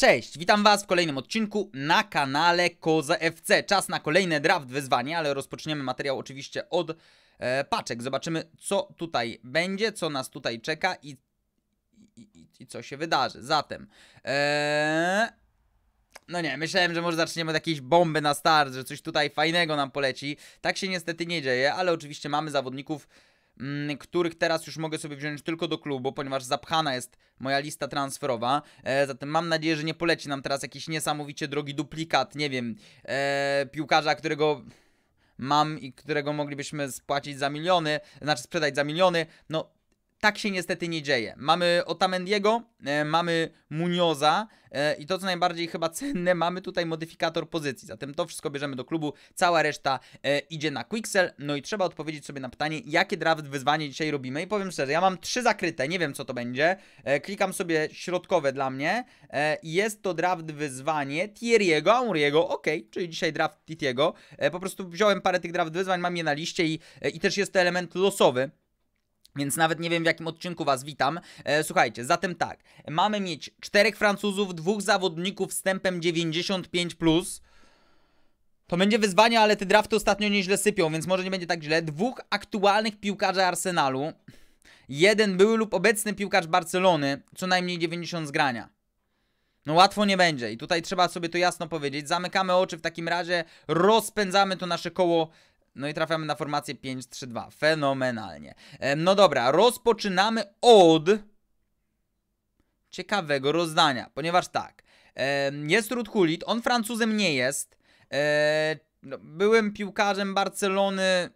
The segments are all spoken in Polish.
Cześć, witam Was w kolejnym odcinku na kanale Koza FC. Czas na kolejne draft wyzwanie, ale rozpoczniemy materiał oczywiście od e, paczek. Zobaczymy, co tutaj będzie, co nas tutaj czeka i, i, i co się wydarzy. Zatem. E, no nie, myślałem, że może zaczniemy od jakiejś bomby na start, że coś tutaj fajnego nam poleci. Tak się niestety nie dzieje, ale oczywiście mamy zawodników Mm, których teraz już mogę sobie wziąć tylko do klubu, ponieważ zapchana jest moja lista transferowa. E, zatem mam nadzieję, że nie poleci nam teraz jakiś niesamowicie drogi duplikat, nie wiem, e, piłkarza, którego mam i którego moglibyśmy spłacić za miliony, znaczy sprzedać za miliony. No tak się niestety nie dzieje. Mamy Otamendiego, e, mamy Munioza e, i to co najbardziej chyba cenne, mamy tutaj modyfikator pozycji. Zatem to wszystko bierzemy do klubu, cała reszta e, idzie na Quixel. No i trzeba odpowiedzieć sobie na pytanie, jakie draft wyzwanie dzisiaj robimy. I powiem szczerze, ja mam trzy zakryte, nie wiem co to będzie. E, klikam sobie środkowe dla mnie. E, jest to draft wyzwanie Thierry'ego, Auriego, ok, czyli dzisiaj draft Titiego. E, po prostu wziąłem parę tych draft wyzwań, mam je na liście i, i też jest to element losowy więc nawet nie wiem w jakim odcinku was witam. E, słuchajcie, zatem tak. Mamy mieć czterech Francuzów, dwóch zawodników z 95+. Plus. To będzie wyzwanie, ale te drafty ostatnio nieźle sypią, więc może nie będzie tak źle. Dwóch aktualnych piłkarzy Arsenalu. Jeden były lub obecny piłkarz Barcelony. Co najmniej 90 zgrania. No łatwo nie będzie i tutaj trzeba sobie to jasno powiedzieć. Zamykamy oczy w takim razie, rozpędzamy to nasze koło no i trafiamy na formację 5-3-2. Fenomenalnie. No dobra, rozpoczynamy od ciekawego rozdania, ponieważ tak, jest Rudhulit, on Francuzem nie jest. E, no, Byłym piłkarzem Barcelony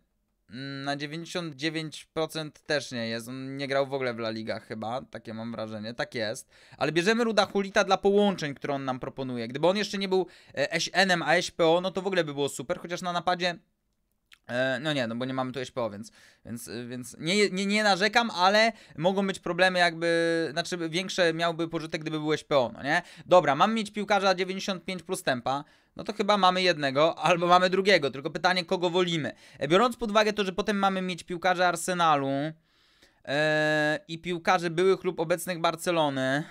mm, na 99% też nie jest. On nie grał w ogóle w La Liga chyba, takie mam wrażenie, tak jest. Ale bierzemy Ruda Hulita dla połączeń, które on nam proponuje. Gdyby on jeszcze nie był e, SN-em, a SPO, no to w ogóle by było super, chociaż na napadzie E, no nie, no bo nie mamy tu HPO, więc, więc, y, więc nie, nie, nie narzekam, ale mogą być problemy jakby, znaczy większe miałby pożytek, gdyby było HPO, no nie? Dobra, mam mieć piłkarza 95 plus tempa, no to chyba mamy jednego albo mamy drugiego, tylko pytanie kogo wolimy. E, biorąc pod uwagę to, że potem mamy mieć piłkarza Arsenalu yy, i piłkarzy byłych lub obecnych Barcelony,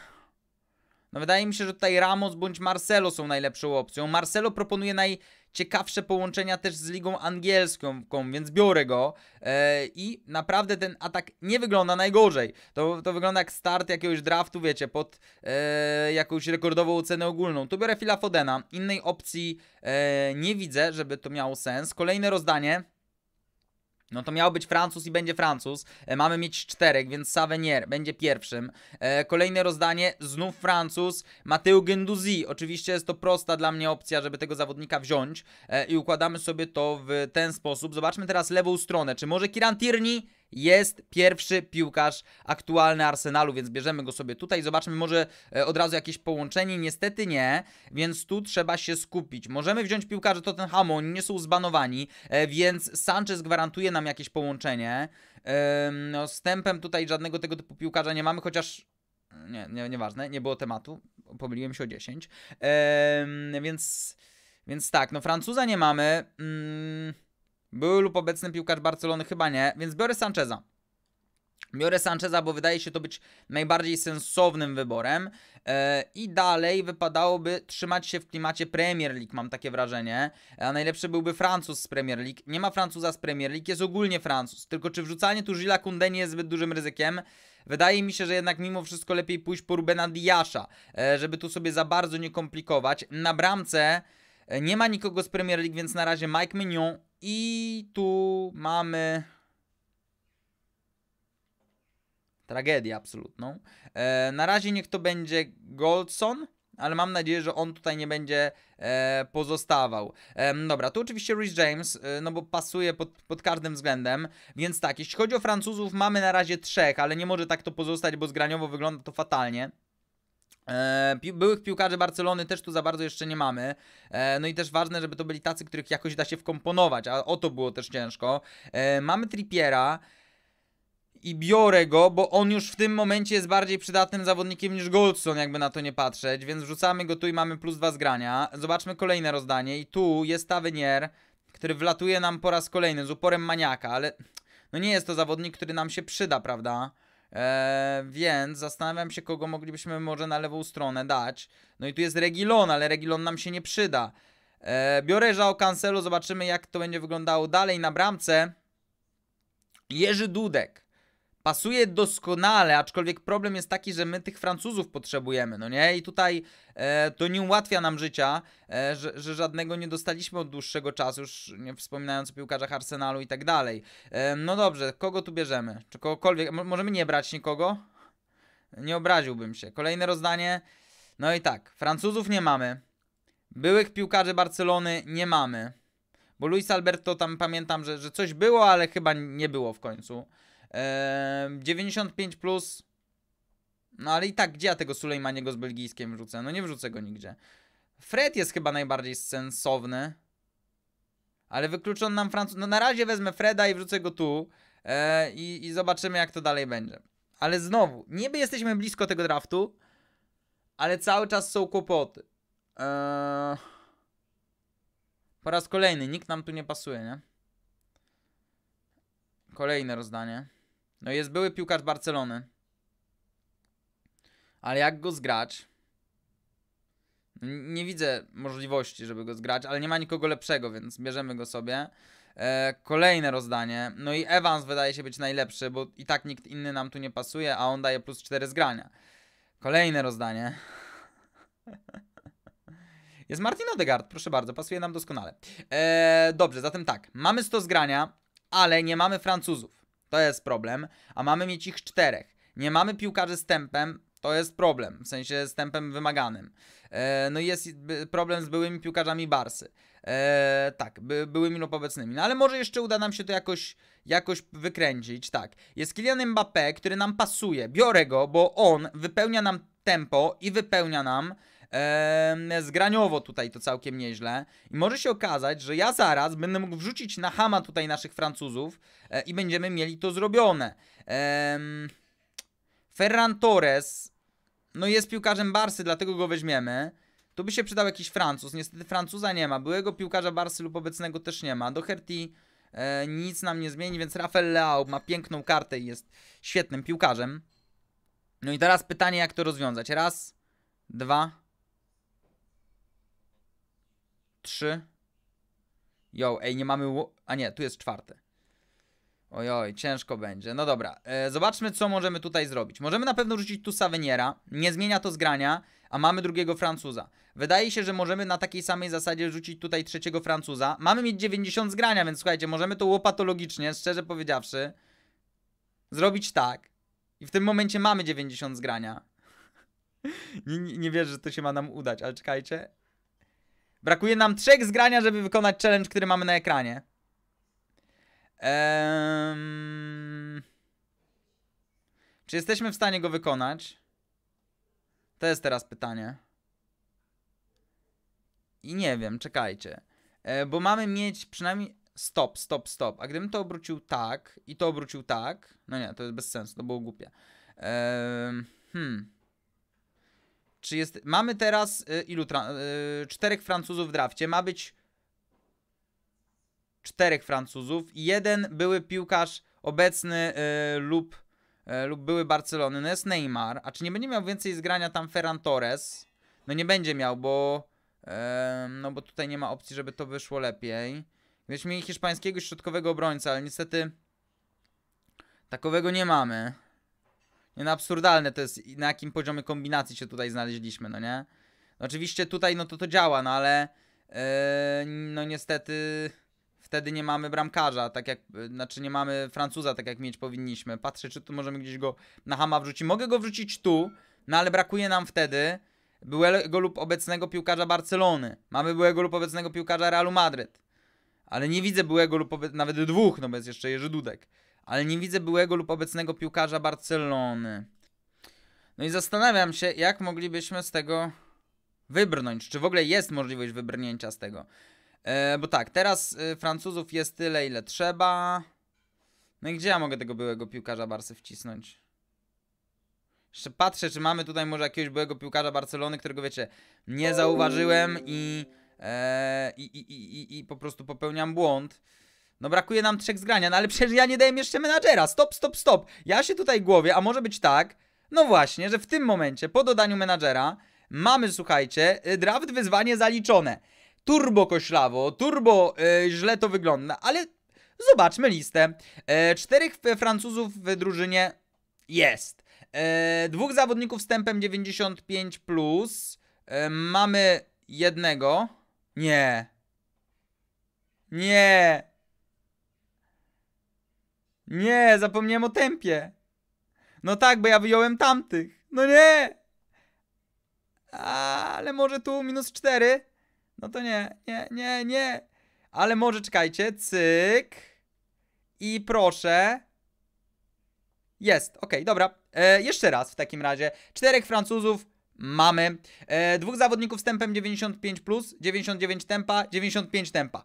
no wydaje mi się, że tutaj Ramos bądź Marcelo są najlepszą opcją. Marcelo proponuje najciekawsze połączenia też z ligą angielską, więc biorę go e, i naprawdę ten atak nie wygląda najgorzej. To, to wygląda jak start jakiegoś draftu, wiecie, pod e, jakąś rekordową cenę ogólną. Tu biorę Fila Fodena, innej opcji e, nie widzę, żeby to miało sens. Kolejne rozdanie. No to miał być Francuz i będzie Francuz. E, mamy mieć czterech, więc Savenier będzie pierwszym. E, kolejne rozdanie, znów Francuz, Mateu Genduzi. Oczywiście jest to prosta dla mnie opcja, żeby tego zawodnika wziąć. E, I układamy sobie to w ten sposób. Zobaczmy teraz lewą stronę. Czy może Kiran Tierney? jest pierwszy piłkarz aktualny Arsenalu, więc bierzemy go sobie tutaj. Zobaczmy, może e, od razu jakieś połączenie. Niestety nie, więc tu trzeba się skupić. Możemy wziąć piłkarzy Tottenhamu, oni nie są zbanowani, e, więc Sanchez gwarantuje nam jakieś połączenie. No, z tutaj żadnego tego typu piłkarza nie mamy, chociaż nie, nie, nieważne, nie było tematu, pomyliłem się o 10. więc, więc tak, no Francuza nie mamy. Mm. Był lub obecny piłkarz Barcelony? Chyba nie, więc biorę Sancheza. Biorę Sancheza, bo wydaje się to być najbardziej sensownym wyborem. E, I dalej wypadałoby trzymać się w klimacie Premier League, mam takie wrażenie. A najlepszy byłby Francuz z Premier League. Nie ma Francuza z Premier League, jest ogólnie Francuz. Tylko czy wrzucanie tu Gilles Koundé nie jest zbyt dużym ryzykiem? Wydaje mi się, że jednak mimo wszystko lepiej pójść po Rubena Diasza, e, żeby tu sobie za bardzo nie komplikować. Na bramce e, nie ma nikogo z Premier League, więc na razie Mike Mignon i tu mamy tragedię absolutną. E, na razie niech to będzie Goldson, ale mam nadzieję, że on tutaj nie będzie e, pozostawał. E, dobra, tu oczywiście Rich James, e, no bo pasuje pod, pod każdym względem, więc tak, jeśli chodzi o Francuzów, mamy na razie trzech, ale nie może tak to pozostać, bo zgraniowo wygląda to fatalnie. E, pi byłych piłkarzy Barcelony też tu za bardzo jeszcze nie mamy. E, no i też ważne, żeby to byli tacy, których jakoś da się wkomponować, a o to było też ciężko. E, mamy Trippiera i biorę go, bo on już w tym momencie jest bardziej przydatnym zawodnikiem niż Goldson, jakby na to nie patrzeć, więc wrzucamy go tu i mamy plus dwa zgrania. Zobaczmy kolejne rozdanie i tu jest Tawenier, który wlatuje nam po raz kolejny z uporem maniaka, ale no nie jest to zawodnik, który nam się przyda, prawda? E, więc zastanawiam się, kogo moglibyśmy może na lewą stronę dać. No i tu jest Regilon, ale Regilon nam się nie przyda. E, biorę Żao Cancelo, zobaczymy jak to będzie wyglądało dalej na bramce. Jerzy Dudek pasuje doskonale, aczkolwiek problem jest taki, że my tych Francuzów potrzebujemy, no nie? I tutaj e, to nie ułatwia nam życia, e, że, że, żadnego nie dostaliśmy od dłuższego czasu, już nie wspominając o piłkarzach Arsenalu i tak dalej. E, no dobrze, kogo tu bierzemy? Czy kogokolwiek? M możemy nie brać nikogo? Nie obraziłbym się. Kolejne rozdanie. No i tak, Francuzów nie mamy. Byłych piłkarzy Barcelony nie mamy. Bo Luis Alberto tam pamiętam, że, że coś było, ale chyba nie było w końcu. 95 plus. No ale i tak, gdzie ja tego Sulejmaniego z belgijskiem wrzucę? No nie wrzucę go nigdzie. Fred jest chyba najbardziej sensowny. Ale wykluczony nam Francuz... No na razie wezmę Freda i wrzucę go tu. E, i, I zobaczymy jak to dalej będzie. Ale znowu, niby jesteśmy blisko tego draftu, ale cały czas są kłopoty. E, po raz kolejny, nikt nam tu nie pasuje, nie? Kolejne rozdanie. No jest były piłkarz Barcelony. Ale jak go zgrać? Nie widzę możliwości, żeby go zgrać, ale nie ma nikogo lepszego, więc bierzemy go sobie. E, kolejne rozdanie. No i Evans wydaje się być najlepszy, bo i tak nikt inny nam tu nie pasuje, a on daje plus 4 zgrania. Kolejne rozdanie. Jest Martin Odegaard, proszę bardzo, pasuje nam doskonale. E, dobrze, zatem tak, mamy 100 zgrania, ale nie mamy Francuzów. To jest problem. A mamy mieć ich czterech. Nie mamy piłkarzy z tempem, to jest problem, w sensie z tempem wymaganym. E, no i jest problem z byłymi piłkarzami Barsy. E, tak, by, byłymi lub obecnymi. No ale może jeszcze uda nam się to jakoś, jakoś wykręcić, tak. Jest Kylian Mbappé, który nam pasuje. Biorę go, bo on wypełnia nam tempo i wypełnia nam e, zgraniowo tutaj to całkiem nieźle. I może się okazać, że ja zaraz będę mógł wrzucić na hama tutaj naszych Francuzów e, i będziemy mieli to zrobione. E, Ferran Torres, no jest piłkarzem Barsy, dlatego go weźmiemy. Tu by się przydał jakiś Francuz. Niestety Francuza nie ma. Byłego piłkarza Barsy lub obecnego też nie ma. Do Herty e, nic nam nie zmieni, więc Rafael Leao ma piękną kartę i jest świetnym piłkarzem. No i teraz pytanie, jak to rozwiązać. Raz, dwa, trzy. Jo, ej, nie mamy... A nie, tu jest czwarte. Ojoj, ciężko będzie. No dobra, e, zobaczmy co możemy tutaj zrobić. Możemy na pewno rzucić tu Saveniera, nie zmienia to zgrania, a mamy drugiego Francuza. Wydaje się, że możemy na takiej samej zasadzie rzucić tutaj trzeciego Francuza. Mamy mieć 90 zgrania, więc słuchajcie, możemy to łopatologicznie, szczerze powiedziawszy, zrobić tak. I w tym momencie mamy 90 zgrania. nie, nie, nie wierzę, że to się ma nam udać, ale czekajcie. Brakuje nam trzech zgrania, żeby wykonać challenge, który mamy na ekranie. Ehm... Czy jesteśmy w stanie go wykonać? To jest teraz pytanie. I nie wiem, czekajcie. E, bo mamy mieć przynajmniej... Stop, stop, stop. A gdybym to obrócił tak i to obrócił tak... No nie, to jest bez sensu, to było głupie. Ehm... hmm... Czy jest, mamy teraz y, ilu? Tra, y, czterech Francuzów w drafcie. Ma być czterech Francuzów i jeden były piłkarz obecny y, lub, y, lub były Barcelony. No jest Neymar. A czy nie będzie miał więcej zgrania tam Ferran Torres? No nie będzie miał, bo no bo tutaj nie ma opcji, żeby to wyszło lepiej. Gdybyśmy mieli hiszpańskiego środkowego obrońca, ale niestety takowego nie mamy. Nie, no absurdalne to jest, na jakim poziomie kombinacji się tutaj znaleźliśmy, no nie? Oczywiście tutaj, no to to działa, no ale yy, no niestety wtedy nie mamy bramkarza, tak jak, znaczy nie mamy Francuza, tak jak mieć powinniśmy. Patrzę, czy tu możemy gdzieś go na hama wrzucić. Mogę go wrzucić tu, no ale brakuje nam wtedy byłego lub obecnego piłkarza Barcelony. Mamy byłego lub obecnego piłkarza Realu Madryt. Ale nie widzę byłego lub nawet dwóch, no bo jest jeszcze Jerzy Dudek ale nie widzę byłego lub obecnego piłkarza Barcelony. No i zastanawiam się, jak moglibyśmy z tego wybrnąć, czy w ogóle jest możliwość wybrnięcia z tego. E, bo tak, teraz e, Francuzów jest tyle, ile trzeba. No i gdzie ja mogę tego byłego piłkarza Barsy wcisnąć? Jeszcze patrzę, czy mamy tutaj może jakiegoś byłego piłkarza Barcelony, którego wiecie, nie zauważyłem i, e, i, i, i, i po prostu popełniam błąd. No brakuje nam trzech zgrania, no ale przecież ja nie daję jeszcze menadżera. Stop, stop, stop. Ja się tutaj głowie, a może być tak, no właśnie, że w tym momencie, po dodaniu menadżera, mamy, słuchajcie, y, draft wyzwanie zaliczone. Turbo koślawo, turbo yy, źle to wygląda, ale zobaczmy listę. E, czterech Francuzów w drużynie jest. E, dwóch zawodników z tempem 95+, plus. E, mamy jednego. Nie. Nie. Nie, zapomniałem o tempie. No tak, bo ja wyjąłem tamtych. No nie! Ale może tu minus 4? No to nie, nie, nie, nie. Ale może czekajcie, cyk. I proszę. Jest, okej, okay, dobra. E, jeszcze raz w takim razie. Czterech Francuzów mamy. E, dwóch zawodników z tempem 95+, plus, 99 tempa, 95 tempa.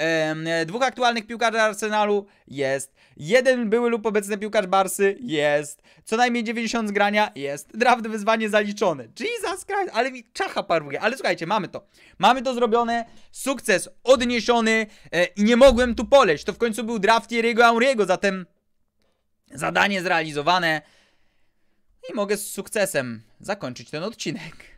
E, dwóch aktualnych piłkarzy Arsenalu jest, jeden były lub obecny piłkarz Barsy jest, co najmniej 90 grania jest, draft wyzwanie zaliczone. Jesus Christ, ale mi czacha paruje, ale słuchajcie, mamy to. Mamy to zrobione, sukces odniesiony e, i nie mogłem tu poleć. To w końcu był draft Jerry'ego Auriego, zatem zadanie zrealizowane i mogę z sukcesem zakończyć ten odcinek.